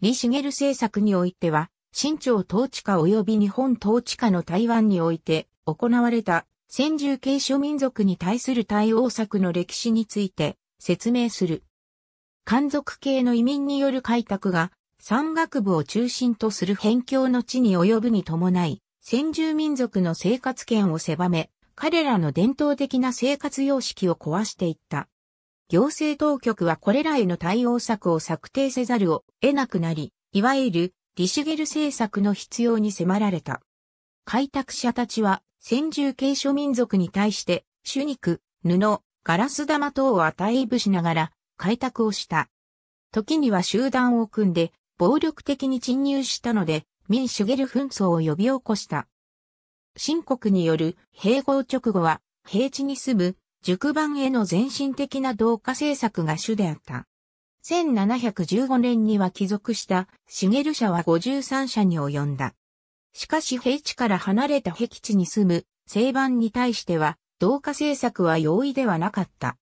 李茂政策においては、清朝統治下及び日本統治下の台湾において行われた先住継承民族に対する対応策の歴史について説明する。漢族系の移民による開拓が山岳部を中心とする辺境の地に及ぶに伴い、先住民族の生活圏を狭め、彼らの伝統的な生活様式を壊していった。行政当局はこれらへの対応策を策定せざるを得なくなり、いわゆるリシュゲル政策の必要に迫られた。開拓者たちは先住継承民族に対して手肉、布、ガラス玉等を与えいぶしながら開拓をした。時には集団を組んで暴力的に侵入したので民主ゲル紛争を呼び起こした。新国による併合直後は平地に住む熟版への全身的な同化政策が主であった。1715年には帰属した茂社は53社に及んだ。しかし平地から離れた僻地に住む西番に対しては同化政策は容易ではなかった。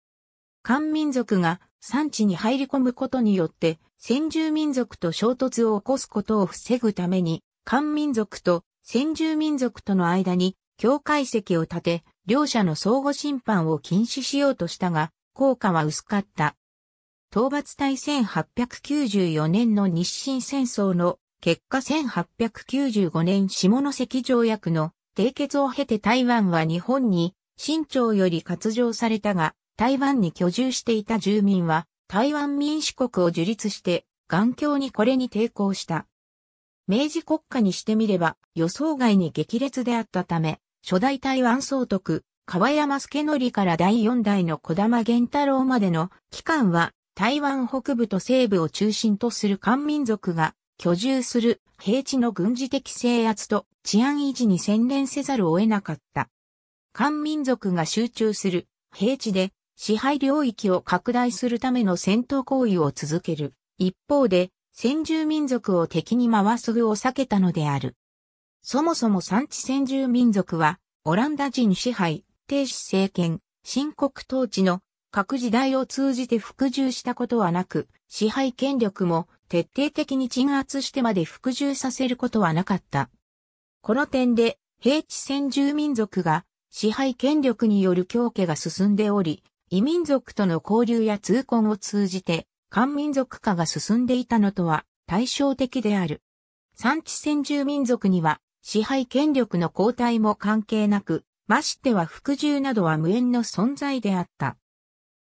漢民族が産地に入り込むことによって先住民族と衝突を起こすことを防ぐために漢民族と先住民族との間に境界石を立て両者の相互審判を禁止しようとしたが、効果は薄かった。討伐隊1894年の日清戦争の結果1895年下関条約の締結を経て台湾は日本に清朝より割譲されたが、台湾に居住していた住民は台湾民主国を樹立して頑強にこれに抵抗した。明治国家にしてみれば予想外に激烈であったため、初代台湾総督、河山助則から第四代の小玉源太郎までの期間は、台湾北部と西部を中心とする漢民族が居住する平地の軍事的制圧と治安維持に専念せざるを得なかった。漢民族が集中する平地で支配領域を拡大するための戦闘行為を続ける。一方で、先住民族を敵に回すを避けたのである。そもそも産地先住民族は、オランダ人支配、帝主政権、新国統治の各時代を通じて服従したことはなく、支配権力も徹底的に鎮圧してまで服従させることはなかった。この点で、平地先住民族が支配権力による強化が進んでおり、異民族との交流や通婚を通じて、漢民族化が進んでいたのとは対照的である。産地先住民族には支配権力の交代も関係なく、ましては服従などは無縁の存在であった。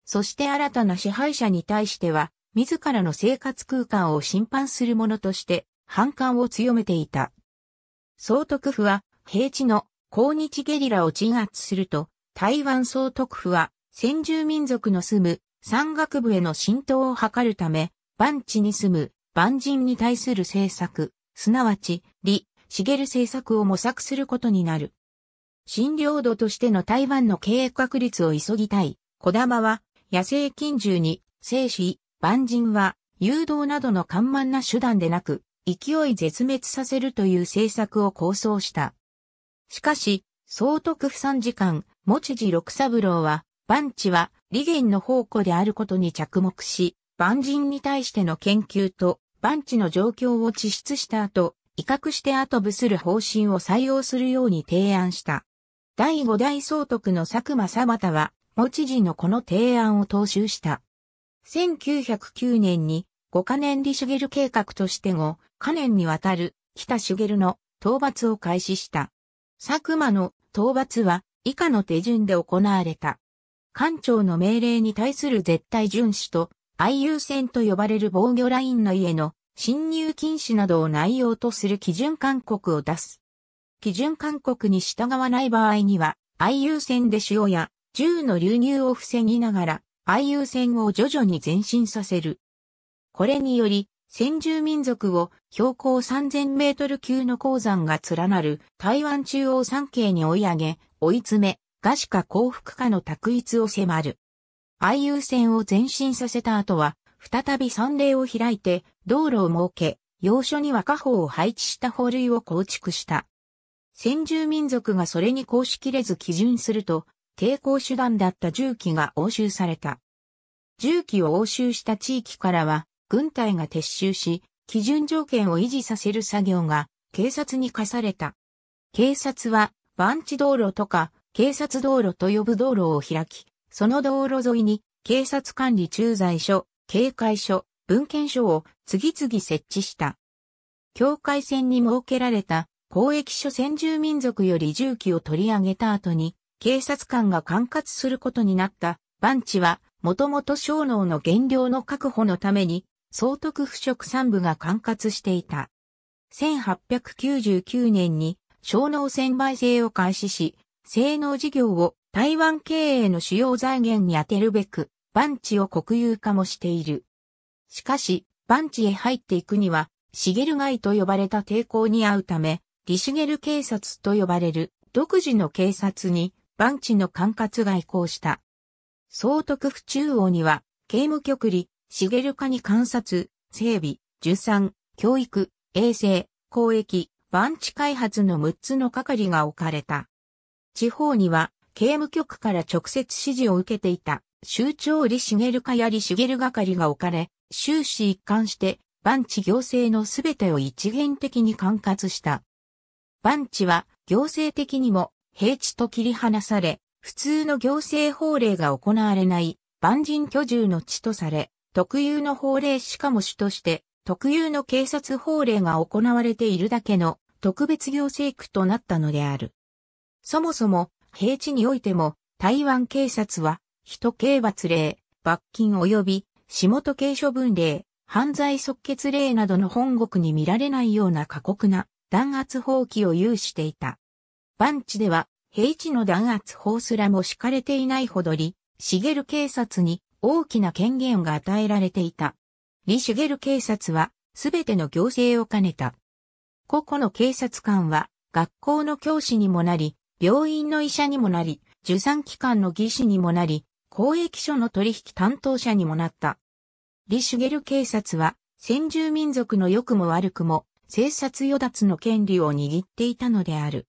そして新たな支配者に対しては、自らの生活空間を侵犯する者として、反感を強めていた。総督府は、平地の抗日ゲリラを鎮圧すると、台湾総督府は、先住民族の住む山岳部への浸透を図るため、番地に住む万人に対する政策、すなわち、李、茂政策を模索することになる。新領土としての台湾の経営確立を急ぎたい。小玉は、野生近獣に、生死、万人は、誘導などの緩慢な手段でなく、勢い絶滅させるという政策を構想した。しかし、総督府参事官、持地六三郎は、万地は利源の宝庫であることに着目し、万人に対しての研究と万地の状況を知出した後、威嚇して後部する方針を採用するように提案した。第五代総督の佐久間 s a は、持知事のこの提案を踏襲した。1909年に、五カ年利茂計画としても、カ年にわたる北茂の討伐を開始した。佐久間の討伐は以下の手順で行われた。官庁の命令に対する絶対遵守と、愛優戦と呼ばれる防御ラインの家の侵入禁止などを内容とする基準勧告を出す。基準勧告に従わない場合には、愛優線で使用や銃の流入を防ぎながら、愛優線を徐々に前進させる。これにより、先住民族を標高3000メートル級の鉱山が連なる台湾中央山系に追い上げ、追い詰め、餓死か幸福かの択一を迫る。愛優線を前進させた後は、再び山例を開いて道路を設け、要所には家宝を配置した法類を構築した。先住民族がそれに抗しきれず基準すると、抵抗手段だった銃器が押収された。銃器を押収した地域からは、軍隊が撤収し、基準条件を維持させる作業が警察に課された。警察は、番地道路とか、警察道路と呼ぶ道路を開き、その道路沿いに、警察管理駐在所、警戒所、文献所を次々設置した。境界線に設けられた公益所先住民族より銃器を取り上げた後に警察官が管轄することになったバンチはもともと小脳の原料の確保のために総督府職産部が管轄していた。1899年に小脳専売制を開始し、性能事業を台湾経営の主要財源に充てるべく、バンチを国有化もしている。しかし、番地へ入っていくには、シゲル街と呼ばれた抵抗に遭うため、リシゲル警察と呼ばれる独自の警察に番地の管轄が移行した。総督府中央には、刑務局理、シゲル課に観察、整備、受産、教育、衛生、交易、番地開発の6つの係が置かれた。地方には、刑務局から直接指示を受けていた、州長リシゲル課やリシゲル係が置かれ、終始一貫して、番地行政のすべてを一元的に管轄した。番地は行政的にも平地と切り離され、普通の行政法令が行われない万人居住の地とされ、特有の法令しかも主として、特有の警察法令が行われているだけの特別行政区となったのである。そもそも、平地においても、台湾警察は、人刑罰令、罰金及び下時継処分令、犯罪即決令などの本国に見られないような過酷な弾圧法規を有していた。番地では、平地の弾圧法すらも敷かれていないほどり、茂警察に大きな権限が与えられていた。李茂警察は、すべての行政を兼ねた。個々の警察官は、学校の教師にもなり、病院の医者にもなり、受産機関の技師にもなり、公益所の取引担当者にもなった。リシュゲル警察は、先住民族の良くも悪くも、生殺与奪の権利を握っていたのである。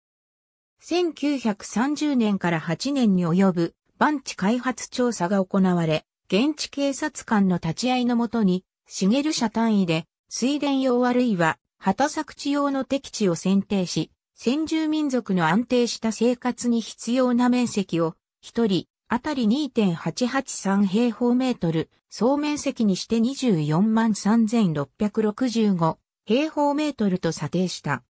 1930年から8年に及ぶ、番地開発調査が行われ、現地警察官の立ち会いのもとに、シゲル社単位で、水田用あるいは、畑作地用の適地を選定し、先住民族の安定した生活に必要な面積を、一人あたり2.883平方メートル、総面積にして24万3665平方メートルと査定した。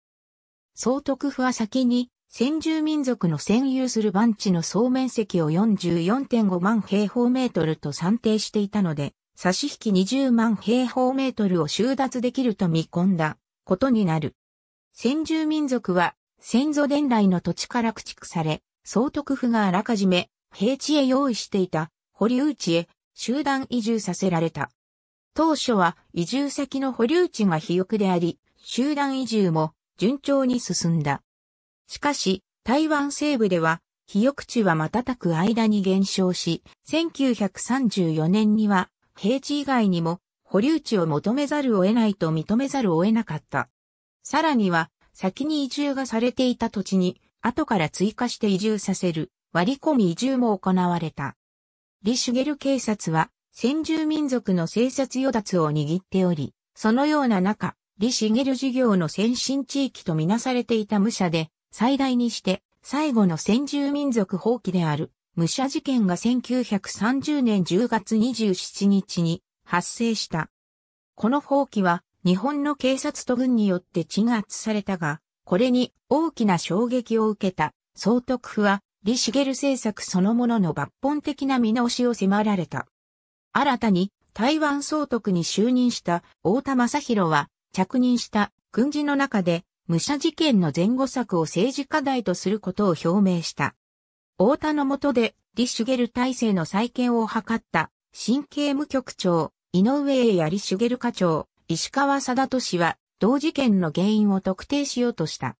総督府は先に、先住民族の占有する番地の総面積を44.5万平方メートルと算定していたので、差し引き20万平方メートルを収奪できると見込んだことになる。先住民族は先祖伝来の土地から駆逐され、総督府があらかじめ平地へ用意していた保留地へ集団移住させられた。当初は移住先の保留地が肥沃であり、集団移住も順調に進んだ。しかし、台湾西部では、肥沃地は瞬く間に減少し、1934年には、平地以外にも、保留地を求めざるを得ないと認めざるを得なかった。さらには、先に移住がされていた土地に、後から追加して移住させる、割り込み移住も行われた。リシュゲル警察は先住民族の生殺与奪を握っており、そのような中、リシゲル事業の先進地域とみなされていた武者で、最大にして最後の先住民族放棄である武者事件が1930年10月27日に発生した。この放棄は日本の警察と軍によって鎮圧されたが、これに大きな衝撃を受けた総督府は李茂政策そのものの抜本的な見直しを迫られた。新たに台湾総督に就任した大田正宏は着任した軍事の中で武者事件の前後策を政治課題とすることを表明した。大田の下で李茂体制の再建を図った新刑務局長、井上栄や李茂課長、石川貞俊は同事件の原因を特定しようとした。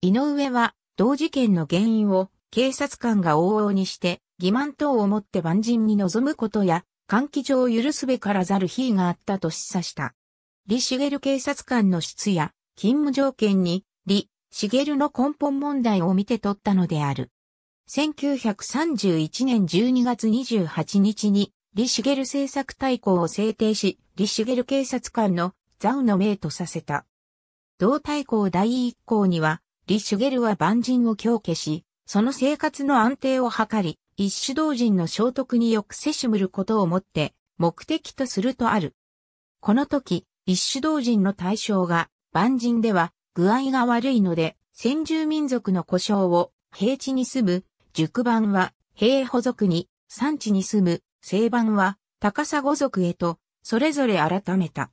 井上は同事件の原因を警察官が往々にして、欺瞞等をもって万人に望むことや、換気上許すべからざる非があったと示唆した。李茂警察官の質や、勤務条件に、李茂の根本問題を見て取ったのである。1931年12月28日に、李茂政策大綱を制定し、李茂警察官の座右の命とさせた。同大綱第一項には、李茂は万人を強化し、その生活の安定を図り、一種同人の聖徳によくせしむることをもって、目的とするとある。この時、一種同人の対象が、万人では、具合が悪いので、先住民族の故障を、平地に住む、熟番は、平保族に、産地に住む、西番は、高砂族へと、それぞれ改めた。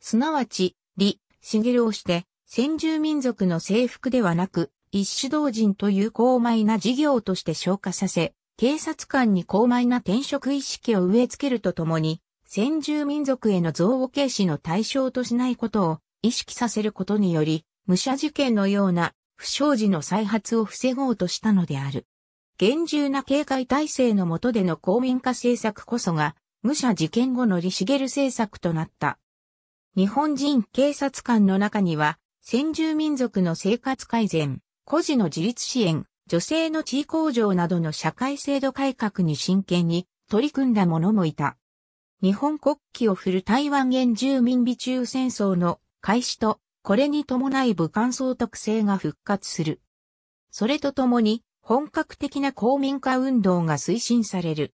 すなわち、李、茂をして、先住民族の征服ではなく、一種同人という高米な事業として消化させ、警察官に高邁な転職意識を植え付けるとともに、先住民族への憎悪軽視の対象としないことを意識させることにより、武者事件のような不祥事の再発を防ごうとしたのである。厳重な警戒体制の下での公民化政策こそが、武者事件後の利茂政策となった。日本人警察官の中には、先住民族の生活改善、孤児の自立支援、女性の地位向上などの社会制度改革に真剣に取り組んだ者もいた。日本国旗を振る台湾原住民美中戦争の開始と、これに伴い武漢総督制が復活する。それとともに、本格的な公民化運動が推進される。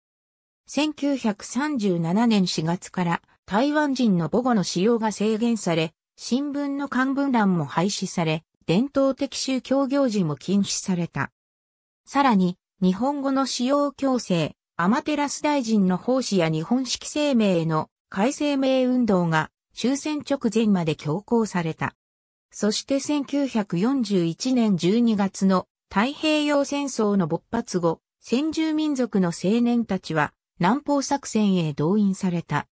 1937年4月から台湾人の母語の使用が制限され、新聞の漢文欄も廃止され、伝統的宗教行事も禁止された。さらに、日本語の使用強制、アマテラス大臣の奉仕や日本式生命への改正命運動が終戦直前まで強行された。そして1941年12月の太平洋戦争の勃発後、先住民族の青年たちは南方作戦へ動員された。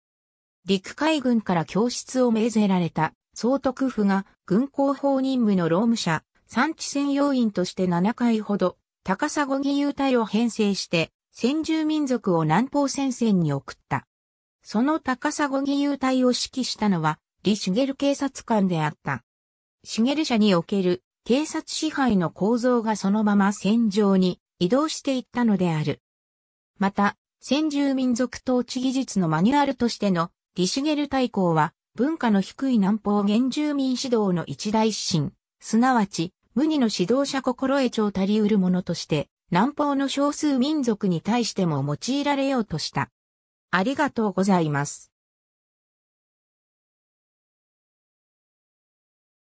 陸海軍から教室を命ぜられた。総督府が軍港法任務の労務者、産地専用員として7回ほど、高砂義勇隊を編成して、先住民族を南方戦線に送った。その高砂義勇隊を指揮したのは、李茂警察官であった。茂社における警察支配の構造がそのまま戦場に移動していったのである。また、先住民族統治技術のマニュアルとしての李茂大公は文化の低い南方原住民指導の一大指針、すなわち、無二の指導者心得を足りうるものとして、南方の少数民族に対しても用いられようとした。ありがとうございます。